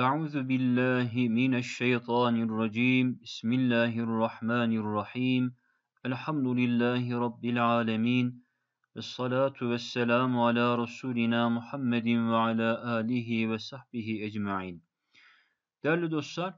أعوذ بالله من الشيطان الرجيم بسم الله الرحمن الرحيم الحمد لله رب العالمين والصلاة والسلام على رسولنا Muhammed ve ala alihi ve sahbihi ecmain. Değerli dostlar,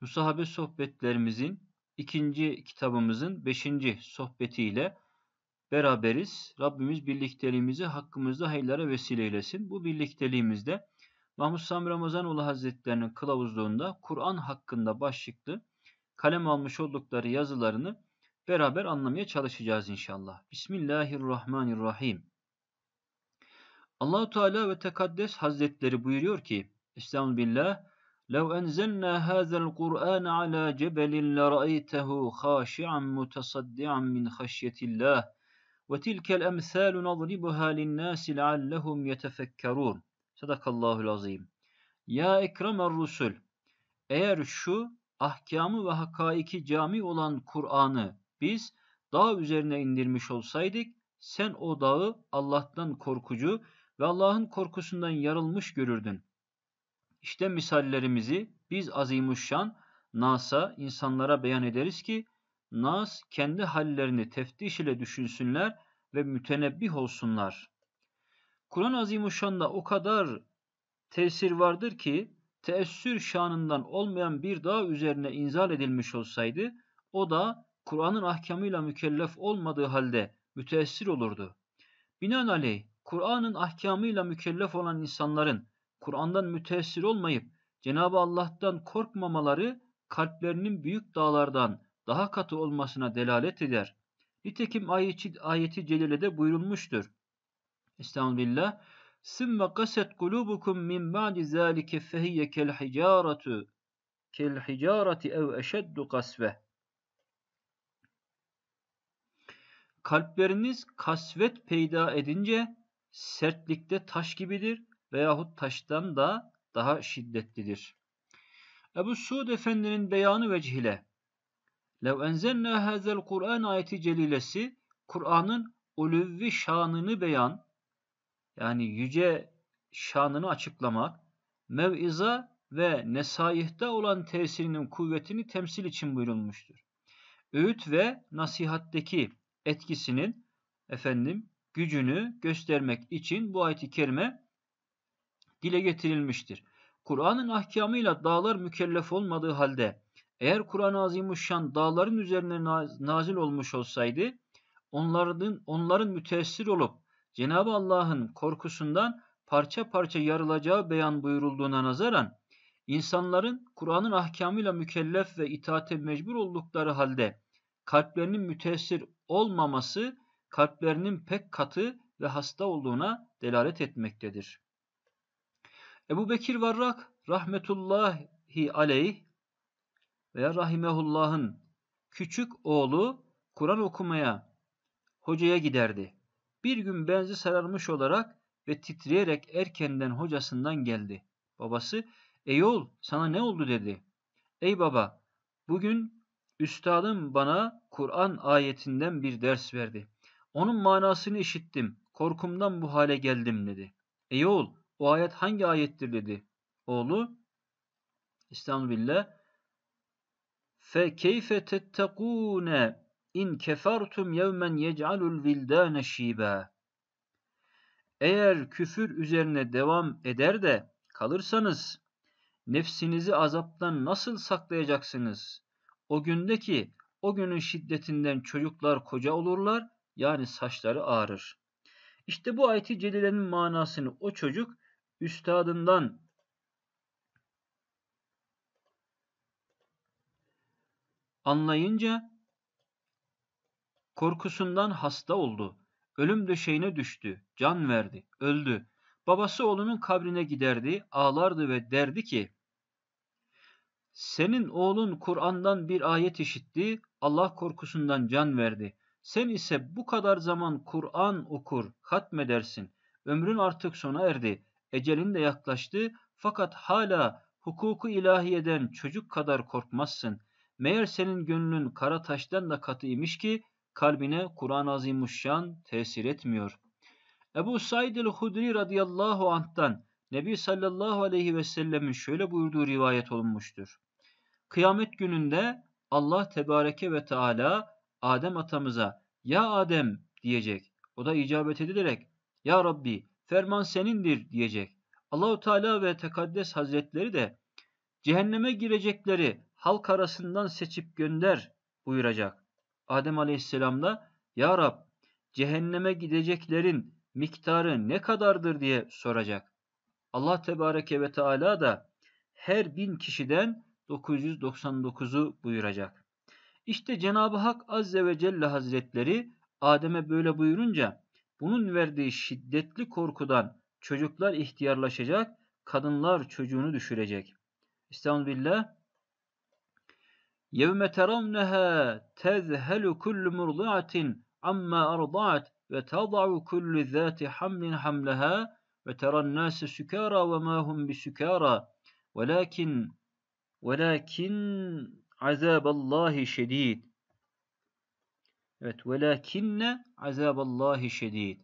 Musahabe sohbetlerimizin ikinci kitabımızın beşinci sohbetiyle beraberiz. Rabbimiz birlikteliğimizi hakkımızda hayırlara vesile eylesin. Bu birlikteliğimizde Mahmut Sami Ramazanoğlu Hazretlerinin kılavuzluğunda Kur'an hakkında başlıklı kalem almış oldukları yazılarını beraber anlamaya çalışacağız inşallah. Bismillahirrahmanirrahim. Allahu Teala ve Tekaddes Hazretleri buyuruyor ki: Estağfirullah. لو أنزلنا هذا القرآن على جبل لرأيته خاشعا متصدعا من خشية الله وتلك الأمثال نضربها للناس لعلهم يتفكرون Sadakallahul azim. Ya ekremer rusul. Eğer şu ahkamı ve hakaiki cami olan Kur'an'ı biz dağ üzerine indirmiş olsaydık sen o dağı Allah'tan korkucu ve Allah'ın korkusundan yarılmış görürdün. İşte misallerimizi biz azimuşşan Nas'a insanlara beyan ederiz ki Nas kendi hallerini teftiş ile düşünsünler ve mütenebbih olsunlar.'' Kur'an-ı Azimuşşan'da o kadar tesir vardır ki teessür şanından olmayan bir dağ üzerine inzal edilmiş olsaydı o da Kur'an'ın ahkamıyla mükellef olmadığı halde müteessir olurdu. Binaenaleyh Kur'an'ın ahkamıyla mükellef olan insanların Kur'an'dan müteessir olmayıp Cenab-ı Allah'tan korkmamaları kalplerinin büyük dağlardan daha katı olmasına delalet eder. Nitekim ayeti, ayeti celilede buyurulmuştur. Estağfirullah. Sümme kaset kulubukum min ba'di zâlike fehiyye kel hicâretu kel hicâreti ev eşeddu kasve. Kalpleriniz kasvet peyda edince sertlikte taş gibidir veyahut taştan da daha şiddetlidir. Ebu Suud Efendi'nin beyanı vecihile Lev enzelna hazel Kur'an ayeti celilesi Kur'an'ın uluvvi şanını beyan yani yüce şanını açıklamak, mev'iza ve nesayihte olan tesirinin kuvvetini temsil için buyurulmuştur. Öğüt ve nasihatteki etkisinin efendim gücünü göstermek için bu ayet-i kerime dile getirilmiştir. Kur'an'ın ahkamıyla dağlar mükellef olmadığı halde eğer Kur'an-ı Azimuşşan dağların üzerine nazil olmuş olsaydı onların onların müteessir olup Cenab-ı Allah'ın korkusundan parça parça yarılacağı beyan buyurulduğuna nazaran insanların Kur'an'ın ahkamıyla mükellef ve itaate mecbur oldukları halde kalplerinin müteessir olmaması kalplerinin pek katı ve hasta olduğuna delalet etmektedir. Ebu Bekir Varrak rahmetullahi aleyh veya rahimehullah'ın küçük oğlu Kur'an okumaya hocaya giderdi. Bir gün benzi sararmış olarak ve titreyerek erkenden hocasından geldi. Babası, ey oğul sana ne oldu dedi. Ey baba, bugün üstadım bana Kur'an ayetinden bir ders verdi. Onun manasını işittim, korkumdan bu hale geldim dedi. Ey oğul, o ayet hangi ayettir dedi. Oğlu, İstanbul'la fe keyfe tettekûne İn kefertum yevmen yec'alul vildane şibe. Eğer küfür üzerine devam eder de kalırsanız nefsinizi azaptan nasıl saklayacaksınız? O gündeki o günün şiddetinden çocuklar koca olurlar yani saçları ağrır. İşte bu ayeti celilenin manasını o çocuk üstadından anlayınca Korkusundan hasta oldu. Ölüm döşeğine düştü. Can verdi. Öldü. Babası oğlunun kabrine giderdi, ağlardı ve derdi ki, senin oğlun Kur'an'dan bir ayet işitti, Allah korkusundan can verdi. Sen ise bu kadar zaman Kur'an okur, hatmedersin. Ömrün artık sona erdi, ecelin de yaklaştı fakat hala hukuku ilahiyeden çocuk kadar korkmazsın. Meğer senin gönlün kara taştan da katıymış ki kalbine Kur'an-ı Azimuşşan tesir etmiyor. Ebu Said el-Hudri radıyallahu anh'tan Nebi sallallahu aleyhi ve sellemin şöyle buyurduğu rivayet olunmuştur. Kıyamet gününde Allah tebareke ve teala Adem atamıza ya Adem diyecek. O da icabet edilerek ya Rabbi ferman senindir diyecek. Allahu Teala ve Tekaddes Hazretleri de cehenneme girecekleri halk arasından seçip gönder buyuracak. Adem aleyhisselamla, Ya Rab cehenneme gideceklerin miktarı ne kadardır diye soracak. Allah Tebareke ve Teala da her bin kişiden 999'u buyuracak. İşte Cenab-ı Hak Azze ve Celle Hazretleri Adem'e böyle buyurunca bunun verdiği şiddetli korkudan çocuklar ihtiyarlaşacak, kadınlar çocuğunu düşürecek. İstanbillah يَوْمَ تَرَوْنَهَا تَذْهَلُ كُلُّ مُرْضِعَةٍ عَمَّا أَرْضَعَتْ وَتَضَعُ كُلُّ ذَاتِ حَمْلٍ حَمْلَهَا وَتَرَى النَّاسَ سُكَارَى وَمَا هُمْ بِسُكَارَى وَلَكِنْ وَلَكِنْ عَذَابَ اللّٰهِ شَد۪يدٌ Evet, velakinne azaballahi şedid.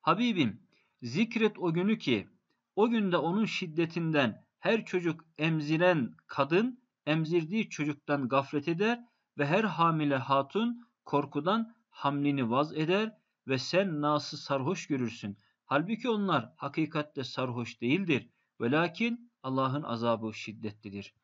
Habibim, zikret o günü ki, o günde onun şiddetinden her çocuk emziren kadın emzirdiği çocuktan gaflet eder ve her hamile hatun korkudan hamlini vaz eder ve sen Nas'ı sarhoş görürsün. Halbuki onlar hakikatte sarhoş değildir. Ve lakin Allah'ın azabı şiddetlidir.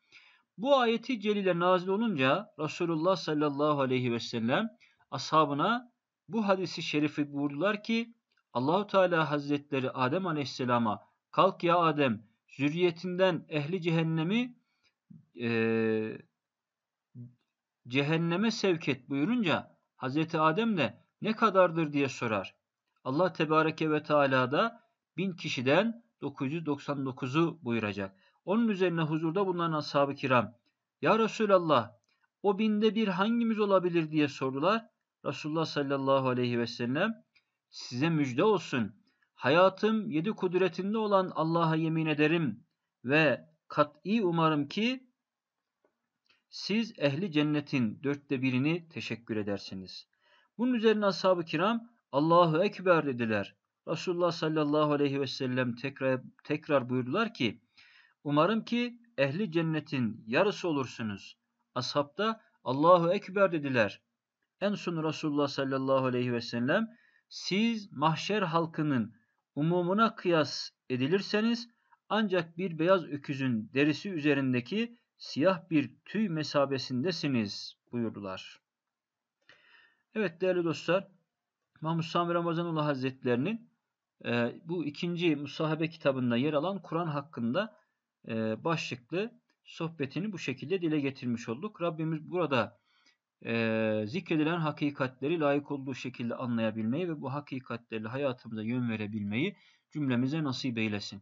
Bu ayeti celile nazil olunca Resulullah sallallahu aleyhi ve sellem ashabına bu hadisi şerifi buyurdular ki Allahu Teala Hazretleri Adem Aleyhisselam'a kalk ya Adem zürriyetinden ehli cehennemi e, cehenneme sevk et buyurunca Hazreti Adem de ne kadardır diye sorar. Allah Tebareke ve Teala da bin kişiden 999'u buyuracak. Onun üzerine huzurda bulunan ashab-ı kiram Ya Resulallah o binde bir hangimiz olabilir diye sordular. Resulullah sallallahu aleyhi ve sellem size müjde olsun. Hayatım yedi kudretinde olan Allah'a yemin ederim ve kat'i umarım ki siz ehli cennetin dörtte birini teşekkür edersiniz. Bunun üzerine ashab-ı kiram Allahu Ekber dediler. Resulullah sallallahu aleyhi ve sellem tekrar, tekrar buyurdular ki umarım ki ehli cennetin yarısı olursunuz. Ashab da Allahu Ekber dediler. En son Resulullah sallallahu aleyhi ve sellem siz mahşer halkının umumuna kıyas edilirseniz ancak bir beyaz öküzün derisi üzerindeki siyah bir tüy mesabesindesiniz buyurdular. Evet değerli dostlar, Mahmud Sami Ramazanullah Hazretlerinin e, bu ikinci Musahabe kitabında yer alan Kur'an hakkında e, başlıklı sohbetini bu şekilde dile getirmiş olduk. Rabbimiz burada e, zikredilen hakikatleri layık olduğu şekilde anlayabilmeyi ve bu hakikatlerle hayatımıza yön verebilmeyi cümlemize nasip eylesin.